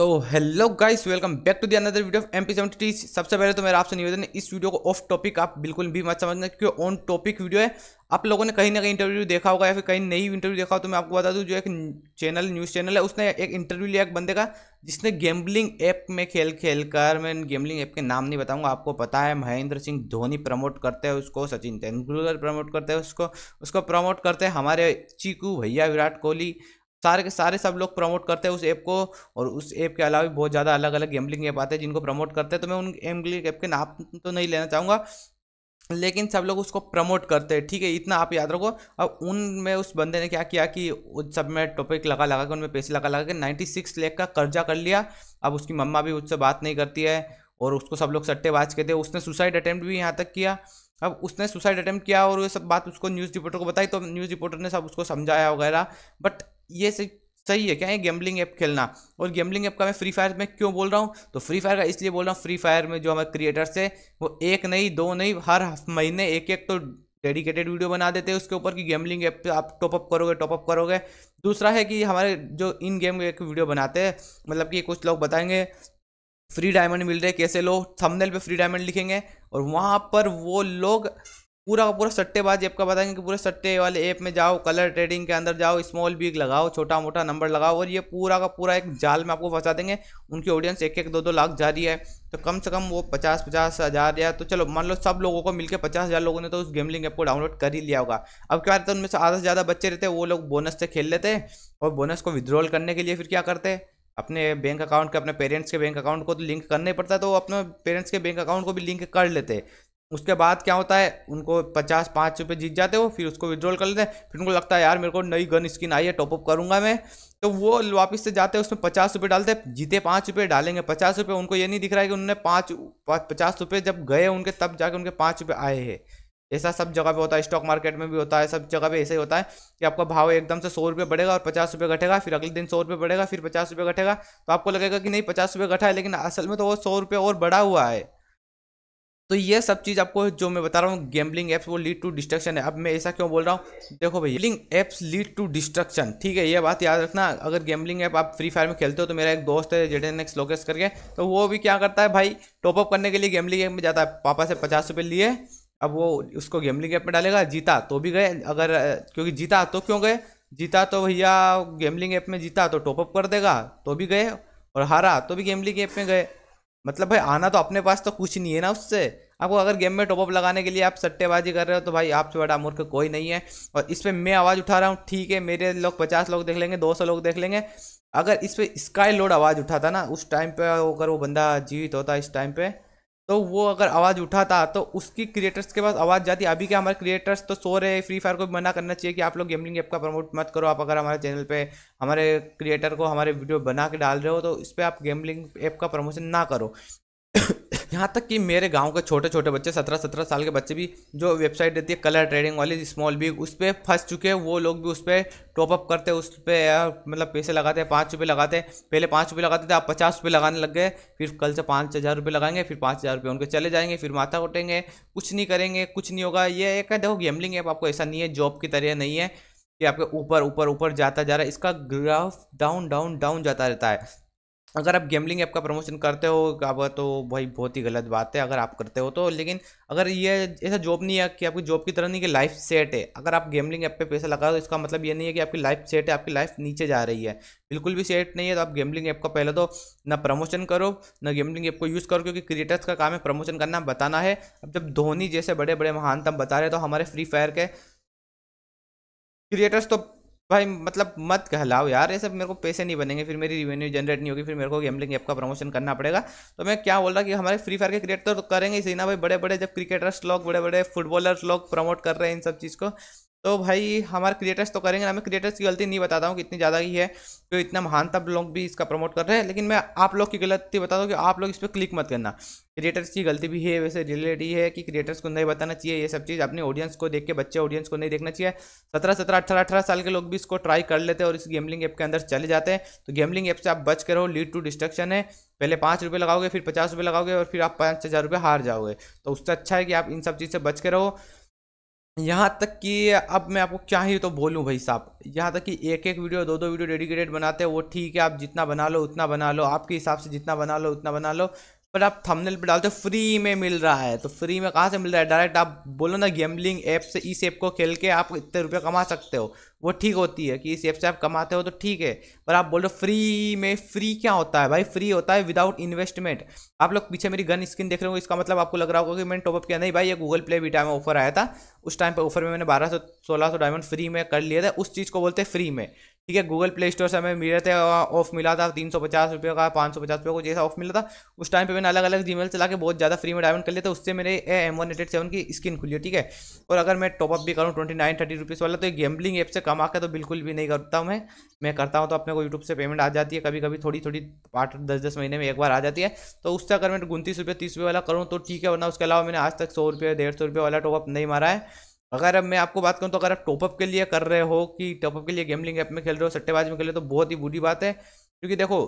so hello guys welcome back to the another video of M P seventy सबसे पहले तो मेरा आपसे निवेदन है इस वीडियो को ऑफ टॉपिक आप बिल्कुल भी मत समझना क्योंकि ऑन टॉपिक वीडियो है आप लोगों ने कहीं ना कहीं इंटरव्यू देखा होगा या फिर कहीं नई इंटरव्यू देखा हो तो मैं आपको बता दूं जो एक चैनल न्यूज़ चैनल है उसने एक इंटरव्यू लिया एक बंदे का जिसने गेमलिंग ऐप में खेल खेल कर मैं गेमलिंग ऐप के नाम नहीं बताऊंगा आपको पता है महेंद्र सिंह धोनी प्रमोट करते हैं उसको सचिन तेंदुलकर प्रमोट करते हैं उसको उसको प्रमोट करते हैं हमारे चीकू भैया विराट कोहली सारे के सारे सब लोग प्रमोट करते हैं उस ऐप को और उस ऐप के अलावा भी बहुत ज़्यादा अलग अलग गेमलिंग ऐप आते हैं जिनको प्रमोट करते हैं तो मैं उन गैम्बलिंग ऐप के नाम तो नहीं लेना चाहूँगा लेकिन सब लोग उसको प्रमोट करते हैं ठीक है इतना आप याद रखो अब उनमें उस बंदे ने क्या किया कि सब में टॉपिक लगा लगा के उनमें पैसे लगा लगा के नाइन्टी सिक्स लेख का कर्जा कर लिया अब उसकी मम्मा भी उससे बात नहीं करती है और उसको सब लोग सट्टेबाज कहते हैं उसने सुसाइड अटैम्प्ट भी यहाँ तक किया अब उसने सुसाइड अटैम्प्ट किया और ये सब बात उसको न्यूज़ रिपोर्टर को बताई तो न्यूज़ रिपोर्टर ने सब उसको समझाया वगैरह बट ये सही सही है क्या है गेमलिंग ऐप खेलना और गेमलिंग ऐप का मैं फ्री फायर में क्यों बोल रहा हूँ तो फ्री फायर का इसलिए बोल रहा हूँ फ्री फायर में जो हमारे क्रिएटर्स है वो एक नहीं दो नहीं हर महीने एक एक तो डेडिकेटेड वीडियो बना देते हैं उसके ऊपर कि गेमलिंग ऐप आप टॉपअप करोगे टॉपअप करोगे दूसरा है कि हमारे जो इन गेम एक वीडियो बनाते हैं मतलब कि कुछ लोग बताएंगे फ्री डायमंड मिल रहे कैसे लो थंबनेल पे फ्री डायमंड लिखेंगे और वहाँ पर वो लोग पूरा का पूरा सट्टेबाजी आपका बताएंगे कि पूरे सट्टे वाले ऐप में जाओ कलर ट्रेडिंग के अंदर जाओ स्मॉल बिग लगाओ छोटा मोटा नंबर लगाओ और ये पूरा का पूरा एक जाल में आपको फंसा देंगे उनकी ऑडियंस एक एक दो दो लाख जा रही है तो कम से कम वो पचास पचास हज़ार या तो चलो मान लो सब लोगों को मिलकर पचास हज़ार लोगों ने तो उस गेमलिंग ऐप को डाउनलोड कर ही लिया होगा अब क्या रहता है उनमें से आधा से ज़्यादा बच्चे रहते हैं वो लोग बोनस से खेल लेते हैं और बोनस को विद्रॉल करने के लिए फिर क्या करते हैं अपने बैंक अकाउंट के अपने पेरेंट्स के बैंक अकाउंट को तो लिंक करना ही पड़ता है तो अपने पेरेंट्स के बैंक अकाउंट को भी लिंक कर लेते हैं उसके बाद क्या होता है उनको पचास पाँच रुपये जीत जाते हो फिर उसको विड्रॉल कर लेते हैं फिर उनको लगता है यार मेरे को नई गन स्किन आई है टॉपअप करूँगा मैं तो वो वापस से जाते हैं उसमें पचास रुपये डालते हैं जीते पाँच रुपये डालेंगे पचास रुपये उनको ये नहीं दिख रहा है कि उनने पाँच पचास रुपये जब गए उनके तब जाके उनके पाँच रुपये आए हैं ऐसा सब जगह पे होता है स्टॉक मार्केट में भी होता है सब जगह पे ऐसे ही होता है कि आपका भाव एकदम से सौ रुपये बढ़ेगा और पचास रुपये घटेगा फिर अगले दिन सौ रुपये बढ़ेगा फिर पचास रुपये घटेगा तो आपको लगेगा कि नहीं पचास रुपये घटा है लेकिन असल में तो वो सौ रुपये और बढ़ा हुआ है तो ये सब चीज़ आपको जो मैं बता रहा हूँ गेमलिंग एप्स वो लीड टू डिस्ट्रक्शन है अब मैं ऐसा क्यों बोल रहा हूँ देखो भाई लिंग एप्स लीड टू डिस्ट्रक्शन ठीक है ये बात याद रखना अगर गेमलिंग ऐप आप फ्री फायर में खेलते हो तो मेरा एक दोस्त है एन एक्स करके तो वो भी क्या करता है भाई टॉपअप करने के लिए गेमलिंग ऐप में जाता है पापा से पचास रुपये लिए अब वो उसको गेमलिंग ऐप में डालेगा जीता तो भी गए अगर क्योंकि जीता तो क्यों गए जीता तो भैया गेमलिंग ऐप में जीता तो टॉपअप कर देगा तो भी गए और हारा तो भी गेमलिंग ऐप में गए मतलब भाई आना तो अपने पास तो कुछ नहीं है ना उससे आपको अगर गेम में टॉपअप लगाने के लिए आप सट्टेबाजी कर रहे हो तो भाई आपसे बड़ा मूर्ख कोई नहीं है और इस पर मैं आवाज़ उठा रहा हूँ ठीक है मेरे लोग पचास लोग देख लेंगे दो सौ लोग देख लेंगे अगर इस पर स्काई लोड आवाज़ उठाता ना उस टाइम पर अगर वो बंदा जीवित होता इस टाइम पर तो वो अगर आवाज़ उठाता तो उसकी क्रिएटर्स के पास आवाज़ जाती अभी क्या हमारे क्रिएटर्स तो सो रहे फ्री फायर को भी मना करना चाहिए कि आप लोग गेमिंग ऐप का प्रमोट मत करो आप अगर हमारे चैनल पे हमारे क्रिएटर को हमारे वीडियो बना के डाल रहे हो तो इस पर आप गेमिंग ऐप का प्रमोशन ना करो यहाँ तक कि मेरे गाँव के छोटे छोटे बच्चे सत्रह सत्रह साल के बच्चे भी जो वेबसाइट रहती है कलर ट्रेडिंग वाली स्मॉल बिग उस पर फंस चुके हैं वो लोग भी उस पर टॉपअप करते उस पर मतलब पैसे लगाते हैं पाँच रुपये लगाते हैं पहले पाँच रुपये लगाते थे आप पचास रुपये लगाने लग गए फिर कल से पाँच हज़ार रुपये लगाएंगे फिर पाँच हज़ार रुपये उनके चले जाएंगे फिर माथा उठेंगे कुछ नहीं करेंगे कुछ नहीं होगा ये एक देखो गेमलिंग ऐप आपको ऐसा नहीं है जॉब की तरह नहीं है कि आपके ऊपर ऊपर ऊपर जाता जा रहा है इसका ग्राफ डाउन डाउन डाउन जाता रहता है अगर आप गेमलिंग ऐप का प्रमोशन करते हो अब तो भाई बहुत ही गलत बात है अगर आप करते हो तो लेकिन अगर ये ऐसा जॉब नहीं है कि आपकी जॉब की तरह नहीं कि लाइफ सेट है अगर आप गेमलिंग ऐप पे पैसा लगा तो इसका मतलब ये नहीं है कि आपकी लाइफ सेट है आपकी लाइफ नीचे जा रही है बिल्कुल भी सेट नहीं है तो आप गेमलिंग ऐप का पहले तो ना प्रमोशन करो ना गेमलिंग ऐप को यूज़ करो क्योंकि क्रिएटर्स का काम है प्रमोशन करना बताना है अब जब धोनी जैसे बड़े बड़े महानतम बता रहे तो हमारे फ्री फायर के क्रिएटर्स तो भाई मतलब मत कहलाओ यार ये सब मेरे को पैसे नहीं बनेंगे फिर मेरी रिवेन्यू जनरेट नहीं होगी फिर मेरे को गेमलिंग ऐप का प्रमोशन करना पड़ेगा तो मैं क्या बोल रहा कि हमारे फ्री फायर के क्रिएटर तो करेंगे इसी ना भाई बड़े बड़े जब क्रिकेटर्स लोग बड़े बड़े फुटबॉलर्स लोग प्रमोट कर रहे हैं इन सब चीज़ को तो भाई हमारे क्रिएटर्स तो करेंगे ना मैं क्रिएटर्स की गलती नहीं बताता हूँ कि इतनी ज़्यादा ही है तो इतना महानता लोग भी इसका प्रमोट कर रहे हैं लेकिन मैं आप लोग की गलती बता दूँ कि आप लोग इस पर क्लिक मत करना क्रिएटर्स की गलती भी है वैसे रिलेटेड ही है कि क्रिएटर्स को नहीं बताना चाहिए ये सब चीज़ अपने ऑडियंस को देख के बच्चे ऑडियंस को नहीं देखना चाहिए सत्रह सत्रह अठारह अठारह साल के लोग भी इसको ट्राई कर लेते हैं और इस गेमलिंग ऐप के अंदर चले जाते हैं तो गेमलिंग ऐप से आप बच करो लीड टू डिस्ट्रक्शन है पहले पाँच रुपये लगाओगे फिर पचास रुपये लगाओगे और फिर आप पाँच हज़ार रुपये हार जाओगे तो उससे अच्छा है कि आप इन सब चीज़ से बच के रहो यहाँ तक कि अब मैं आपको क्या ही तो बोलूँ भाई साहब यहाँ तक कि एक एक वीडियो दो दो वीडियो डेडिकेटेड बनाते हैं वो ठीक है आप जितना बना लो उतना बना लो आपके हिसाब से जितना बना लो उतना बना लो पर आप थंबनेल पे डालते हो फ्री में मिल रहा है तो फ्री में कहाँ से मिल रहा है डायरेक्ट आप बोलो ना गेमलिंग ऐप से इस ऐप को खेल के आप इतने रुपये कमा सकते हो वो ठीक होती है कि इस ऐप से आप कमाते हो तो ठीक है पर आप बोल रहे हो फ्री में फ्री क्या होता है भाई फ्री होता है विदाउट इन्वेस्टमेंट आप लोग पीछे मेरी गन स्किन देख रहे हो इसका मतलब आपको लग रहा होगा कि मैंने टॉपअप किया नहीं भाई ये गूगल प्ले वीटा में ऑफर आया था उस टाइम पर ऑफर में मैंने बारह सौ सोलह सौ डायमंड फ्री में कर लिया था उस चीज़ को बोलते हैं फ्री में ठीक है गूगल प्ले स्टोर से हमें मिले थे ऑफ मिला था तीन सौ पचास रुपये का पाँच सौ पचास रुपये को जैसा ऑफ मिला था उस टाइम पर मैंने अलग अलग जीमेल चला के बहुत ज़्यादा फ्री में डायमंड कर लिया था उससे मेरे एम वन एटेड सेवन की स्किन खुली है ठीक है और अगर मैं टॉपअप भी करूँ ट्वेंटी नाइन थर्टी रुपीज़ वाला तो ये गैम्बलिंग ऐप से कमा के तो बिल्कुल भी नहीं करता हूँ मैं मैं करता हूँ तो अपने को यूट्यूब से पेमेंट आ जाती है कभी कभी थोड़ी थोड़ी आठ दस दस महीने में एक बार आ जाती है तो उससे अगर मैं उनतीस रुपये तीस रुपये वाला करूँ तो ठीक है वरना उसके अलावा मैंने आज तक सौ रुपये डेढ़ सौ रुपये वाला टॉपअप नहीं मारा है अगर अब मैं आपको बात करूँ तो अगर आप टॉपअप के लिए कर रहे हो कि टॉपअप के लिए गेमलिंग ऐप में खेल रहे हो सट्टेबाजी में खेल रहे हो तो बहुत ही बुरी बात है क्योंकि देखो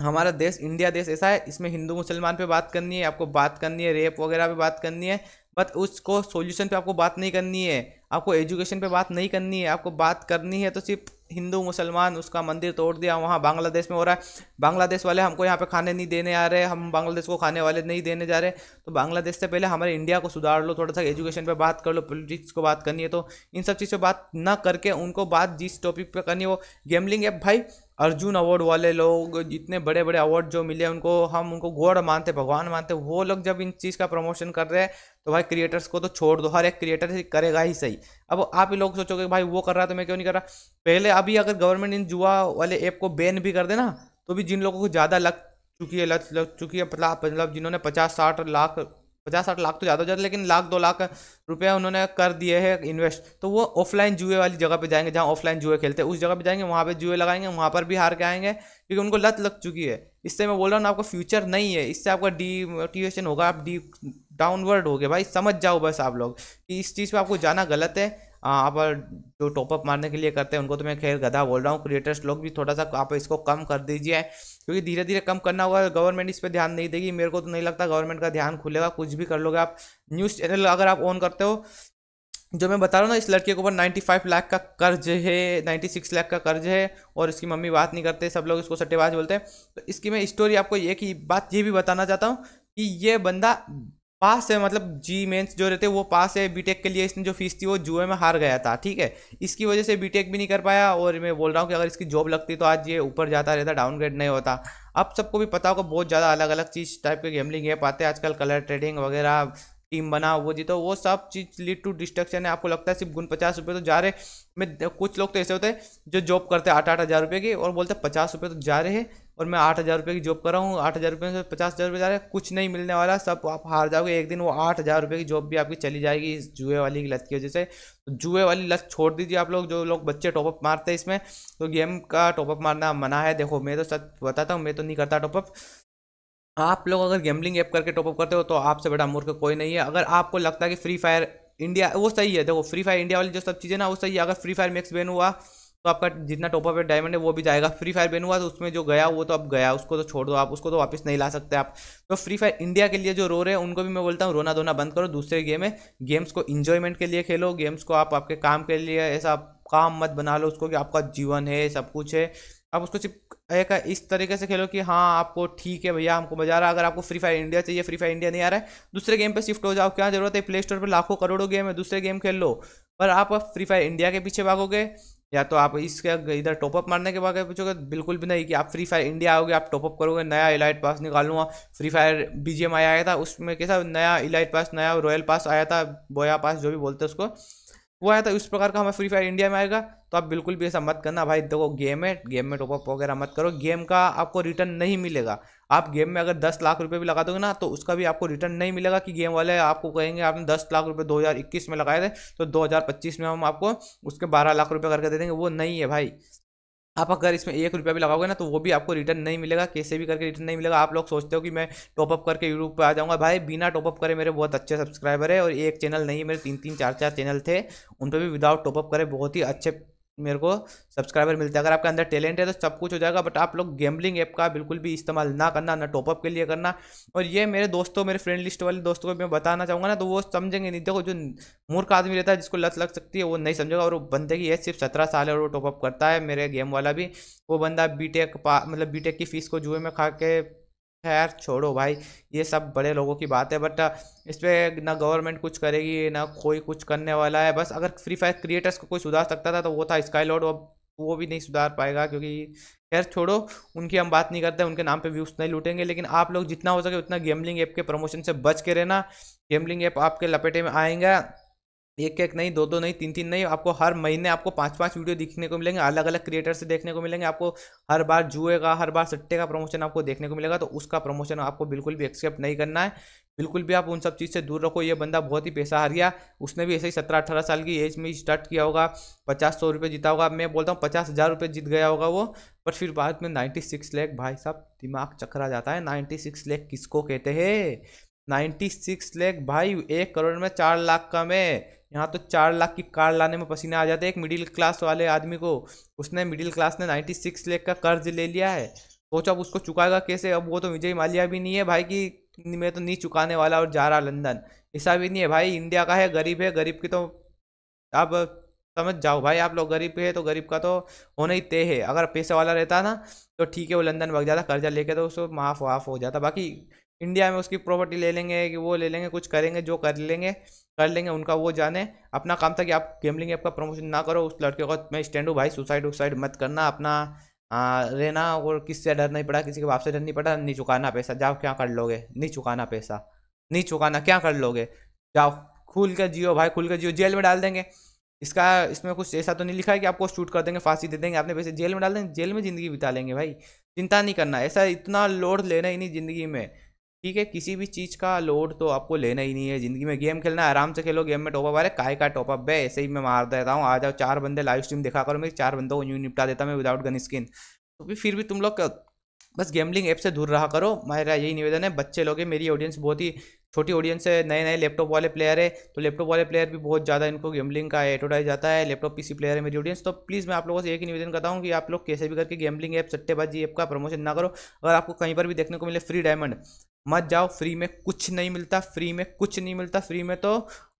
हमारा देश इंडिया देश ऐसा है इसमें हिंदू मुसलमान पे बात करनी है आपको बात करनी है रेप वगैरह पे बात करनी है बट उसको सॉल्यूशन पे आपको बात नहीं करनी है आपको एजुकेशन पे बात नहीं करनी है आपको बात करनी है तो सिर्फ हिंदू मुसलमान उसका मंदिर तोड़ दिया वहाँ बांग्लादेश में हो रहा है बांग्लादेश वाले हमको यहाँ पे खाने नहीं देने आ रहे हम बांग्लादेश को खाने वाले नहीं देने जा रहे तो बांग्लादेश से पहले हमारे इंडिया को सुधार लो थोड़ा सा एजुकेशन पे बात कर लो पॉलिटिक्स को बात करनी है तो इन सब चीज़ पर बात ना करके उनको बात जिस टॉपिक पर करनी है वो गेमलिंग ऐप भाई अर्जुन अवार्ड वाले लोग जितने बड़े बड़े अवार्ड जो मिले उनको हम उनको गौड़ मानते भगवान मानते वो लोग जब इन चीज़ का प्रमोशन कर रहे हैं तो भाई क्रिएटर्स को तो छोड़ दो हर एक क्रिएटर करेगा ही सही अब आप ही लोग सोचोगे भाई वो कर रहा तो मैं क्यों नहीं कर रहा पहले अभी अगर गवर्नमेंट इन जुआ वाले ऐप को बैन भी कर देना तो भी जिन लोगों को ज़्यादा लग चुकी है लत लग चुकी है मतलब जिन्होंने पचास साठ लाख पचास साठ लाख तो ज़्यादा हो जाता लेकिन लाख दो लाख रुपया उन्होंने कर दिए हैं इन्वेस्ट तो वो ऑफलाइन जुए वाली जगह पे जाएंगे जहाँ ऑफलाइन जुए खेलते हैं उस जगह पे जाएंगे वहाँ पे जुए लगाएंगे वहाँ पर भी हार के आएंगे क्योंकि उनको लत लग चुकी है इससे मैं बोल रहा हूँ ना आपका फ्यूचर नहीं है इससे आपका डी मोटिवेशन होगा आप डी डाउनवर्ड हो गया भाई समझ जाओ बस आप लोग कि इस चीज़ पे आपको जाना गलत है आप जो टॉपअप मारने के लिए करते हैं उनको तो मैं खैर गधा बोल रहा हूँ क्रिएटर्स लोग भी थोड़ा सा आप इसको कम कर दीजिए क्योंकि धीरे धीरे कम करना होगा गवर्नमेंट इस पर ध्यान नहीं देगी मेरे को तो नहीं लगता गवर्नमेंट का ध्यान खुलेगा कुछ भी कर लोगे आप न्यूज़ चैनल अगर आप ऑन करते हो जो मैं बता रहा हूँ ना इस लड़के के ऊपर 95 लाख का कर्ज है 96 लाख का कर्ज है और इसकी मम्मी बात नहीं करते सब लोग इसको सट्टेबाज बोलते हैं तो इसकी मैं स्टोरी आपको ये ही बात ये भी बताना चाहता हूँ कि ये बंदा पास है मतलब जी मेंस जो रहते वो पास है बीटेक के लिए इसने जो फीस थी वो जुए में हार गया था ठीक है इसकी वजह से बीटेक भी नहीं कर पाया और मैं बोल रहा हूँ कि अगर इसकी जॉब लगती तो आज ये ऊपर जाता रहता डाउनग्रेड नहीं होता अब सबको भी पता होगा बहुत ज़्यादा अलग अलग चीज़ टाइप के गेमलिंग ऐप आते हैं आजकल कलर ट्रेडिंग वगैरह टीम बना वो जी तो वो सब चीज़ लीड टू डिस्ट्रक्शन है आपको लगता है सिर्फ गुन पचास रुपये तो जा रहे में कुछ लोग तो ऐसे होते हैं जो जॉब करते हैं आठ आठ हज़ार रुपये की और बोलते हैं पचास रुपये तो जा रहे हैं और मैं आठ हज़ार रुपये की जॉब कर रहा हूँ आठ हज़ार रुपये से पचास हज़ार रुपये जा रहे हैं कुछ नहीं मिलने वाला सब आप हार जाओगे एक दिन वो आठ हज़ार रुपये की जॉब भी आपकी चली जाएगी इस जुए वाली की लत की वजह से तो जुए वाली लत छोड़ दीजिए आप लोग जो लोग बच्चे टॉपअप मारते हैं इसमें तो गेम का टॉपअप मारना मना है देखो मैं तो सच बताता हूँ मैं तो नहीं करता टॉपअप आप लोग अगर गेमलिंग ऐप करके टॉपअप करते हो तो आपसे बड़ा मूर्ख कोई नहीं है अगर आपको लगता है कि फ्री फायर इंडिया वो सही है देखो फ्री फायर इंडिया वाली जो सब चीज़ें ना वो सही है अगर फ्री फायर मैक्स बैन हुआ तो आपका जितना टॉप अप डायमंड है वो भी जाएगा फ्री फायर बैन हुआ तो उसमें जो गया वो तो अब गया उसको तो छोड़ दो आप उसको तो वापस नहीं ला सकते आप तो फ्री फायर इंडिया के लिए जो रो रहे हैं उनको भी मैं बोलता हूँ रोना धोना बंद करो दूसरे गेम है गेम्स को इंजॉयमेंट के लिए खेलो गेम्स को आप आपके काम के लिए ऐसा काम मत बना लो उसको कि आपका जीवन है सब कुछ है आप उसको सिर्फ एक इस तरीके से खेलो कि हाँ आपको ठीक है भैया हमको मजा आ रहा है अगर आपको फ्री फायर इंडिया चाहिए फ्री फायर इंडिया नहीं आ रहा है दूसरे गेम पे शिफ्ट हो जाओ क्या जरूरत है प्ले स्टोर पर लाखों करोड़ों गेम है दूसरे गेम खेल लो पर आप फ्री फायर इंडिया के पीछे भागोगे या तो आप इसके इधर टॉपअप मारने के बाद पूछोगे बिल्कुल भी नहीं कि आप फ्री फायर इंडिया आओगे आप टॉपअप करोगे नया इलाइट पास निकालूंगा फ्री फायर बी आया था उसमें कैसा नया इलाइट पास नया रॉयल पास आया था बोया पास जो भी बोलते उसको वो आया था उस प्रकार का हमें फ्री फायर इंडिया में आएगा तो आप बिल्कुल भी ऐसा मत करना भाई देखो गेम है गेम में टॉपअप वगैरह मत करो गेम का आपको रिटर्न नहीं मिलेगा आप गेम में अगर दस लाख रुपये भी लगा दोगे ना तो उसका भी आपको रिटर्न नहीं मिलेगा कि गेम वाले आपको कहेंगे आपने दस लाख रुपये दो हज़ार इक्कीस में लगाए थे तो दो हज़ार पच्चीस में हम आपको उसके बारह लाख रुपये करके दे देंगे वो नहीं है भाई आप अगर इसमें एक रुपया भी लगाओगे ना तो वो भी आपको रिटर्न नहीं मिलेगा कैसे भी करके रिटर्न नहीं मिलेगा आप लोग सोचते हो कि मैं टॉपअप करके यूट्यूब पर आ जाऊंगा भाई बिना टॉपअप करे मेरे बहुत अच्छे सब्सक्राइबर है और एक चैनल नहीं है मेरे तीन तीन चार चार चैनल थे उन पर भी विदाउट टॉपअप करे बहुत ही अच्छे मेरे को सब्सक्राइबर मिलते हैं अगर आपके अंदर टैलेंट है तो सब कुछ हो जाएगा बट आप लोग गेमलिंग ऐप का बिल्कुल भी इस्तेमाल ना करना ना टॉपअप के लिए करना और ये मेरे दोस्तों मेरे फ्रेंड लिस्ट वाले दोस्तों को मैं बताना चाहूँगा ना तो वो समझेंगे नहीं देखो जो मूर्ख आदमी रहता है जिसको लत लग सकती है वो नहीं समझेगा और वो बंदे की एज सिर्फ सत्रह साल है और वो टॉपअप करता है मेरे गेम वाला भी वो बंदा बी टेक मतलब बी टेक की फीस को जुए में खा के खैर छोड़ो भाई ये सब बड़े लोगों की बात है बट uh, इस पर ना गवर्नमेंट कुछ करेगी ना कोई कुछ करने वाला है बस अगर फ्री फायर क्रिएटर्स को कोई सुधार सकता था तो वो था स्काई लॉर्ड अब वो भी नहीं सुधार पाएगा क्योंकि खैर छोड़ो उनकी हम बात नहीं करते उनके नाम पे व्यूज़ नहीं लूटेंगे लेकिन आप लोग जितना हो सके उतना गेमलिंग ऐप के प्रमोशन से बच के रहना गेमलिंग ऐप आपके लपेटे में आएंगे एक एक नहीं दो दो नहीं तीन तीन नहीं आपको हर महीने आपको पाँच पाँच वीडियो देखने को मिलेंगे अलग अलग क्रिएटर से देखने को मिलेंगे आपको हर बार जुए का हर बार सट्टे का प्रमोशन आपको देखने को मिलेगा तो उसका प्रमोशन आपको बिल्कुल भी एक्सेप्ट नहीं करना है बिल्कुल भी आप उन सब चीज़ से दूर रखो ये बंदा बहुत ही पैसा हार गया उसने भी ऐसे ही सत्रह अठारह साल की एज में स्टार्ट किया होगा पचास सौ रुपये जीता होगा मैं बोलता हूँ पचास हज़ार रुपये जीत गया होगा वो पर फिर बाद में नाइन्टी सिक्स लेख भाई साहब दिमाग चकरा जाता है नाइन्टी सिक्स लैख किसको कहते हैं नाइन्टी सिक्स लेख भाई एक करोड़ में चार लाख कम है यहाँ तो चार लाख की कार लाने में पसीना आ जाता है एक मिडिल क्लास वाले आदमी को उसने मिडिल क्लास ने नाइन्टी सिक्स लेख का कर्ज ले लिया है सोचो अब उसको चुकाएगा कैसे अब वो तो विजय मालिया भी नहीं है भाई कि मैं तो नहीं चुकाने वाला और जा रहा लंदन ऐसा भी नहीं है भाई इंडिया का है गरीब है गरीब की तो अब समझ जाओ भाई आप लोग गरीब है तो गरीब का तो होना ही तय है अगर पैसे वाला रहता ना तो ठीक है वो लंदन भग जाता कर्जा लेके तो उसको माफ़ वाफ हो जाता बाकी इंडिया में उसकी प्रॉपर्टी ले लेंगे कि वो ले लेंगे कुछ करेंगे जो कर लेंगे कर लेंगे उनका वो जाने अपना काम था कि आप गेमलिंग ऐप का प्रमोशन ना करो उस लड़के को मैं स्टैंड हूँ भाई सुसाइड उसाइड मत करना अपना आ, रहना और किससे डर नहीं पड़ा किसी के बाप से डर नहीं पड़ा नहीं चुकाना पैसा जाओ क्या कर लोगे नहीं चुकाना पैसा नहीं चुकाना क्या कर लोगे जाओ खुल के जियो भाई खुल के जियो जेल में डाल देंगे इसका इसमें कुछ ऐसा तो नहीं लिखा है कि आपको शूट कर देंगे फांसी दे देंगे आपने पैसे जेल में डाल देंगे जेल में ज़िंदगी बिता लेंगे भाई चिंता नहीं करना ऐसा इतना लोड लेना ही नहीं ज़िंदगी में ठीक है किसी भी चीज़ का लोड तो आपको लेना ही नहीं है ज़िंदगी में गेम खेलना आराम से खेलो गेम में टॉपअप अरे काय का टॉपअप बे ऐसे ही मैं मार देता हूँ आ जाओ चार बंदे लाइव स्ट्रीम दिखा करो मेरे चार बंदों को यूँ निपटा देता मैं विदाउट गन स्किन तो भी फिर भी तुम लोग बस गेमलिंग ऐप से दूर रहा करो मेरा यही निवेदन है बच्चे लोग मेरी ऑडियंस बहुत ही छोटी ऑडियंस है नए नए लैपटॉप वाले प्लेयर है तो लैपटॉप वाले प्लेयर भी बहुत ज़्यादा इनको गेमलिंग का एडवर्टाइज जाता है लैपटॉप पीसी प्लेयर है मेरी ऑडियंस तो प्लीज़ मैं आप लोगों से एक ही निवेदन करता हूँ कि आप लोग कैसे भी करके गेमलिंग ऐप सट्टेबाजी ऐप का प्रमोशन ना करो अगर आपको कहीं पर भी देखने को मिले फ्री डायमंड मत जाओ फ्री में कुछ नहीं मिलता फ्री में कुछ नहीं मिलता फ्री में तो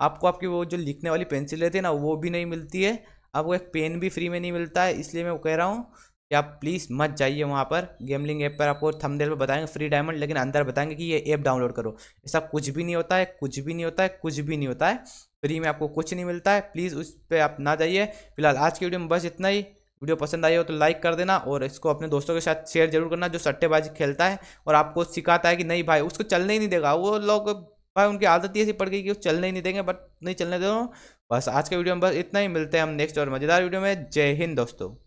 आपको आपकी वो जो लिखने वाली पेंसिल रहती है ना वो भी नहीं मिलती है आपको एक पेन भी फ्री में नहीं मिलता है इसलिए मैं कह रहा हूँ कि आप प्लीज़ मत जाइए वहाँ पर गेमलिंग ऐप पर आपको थमदेल पर बताएंगे फ्री डायमंड लेकिन अंदर बताएंगे कि ये ऐप डाउनलोड करो ऐसा कुछ भी नहीं होता है कुछ भी नहीं होता है कुछ भी नहीं होता है फ्री में आपको कुछ नहीं मिलता है प्लीज़ उस पर आप ना जाइए फिलहाल आज की वीडियो में बस इतना ही वीडियो पसंद आई हो तो लाइक कर देना और इसको अपने दोस्तों के साथ शेयर जरूर करना जो सट्टेबाजी खेलता है और आपको सिखाता है कि नहीं भाई उसको चलने ही नहीं देगा वो लोग भाई उनकी आदत ही ऐसी पड़ गई कि उस चलने ही नहीं देंगे बट नहीं चलने दे बस आज के वीडियो में बस इतना ही मिलते हैं हम नेक्स्ट और मज़ेदार वीडियो में जय हिंद दोस्तों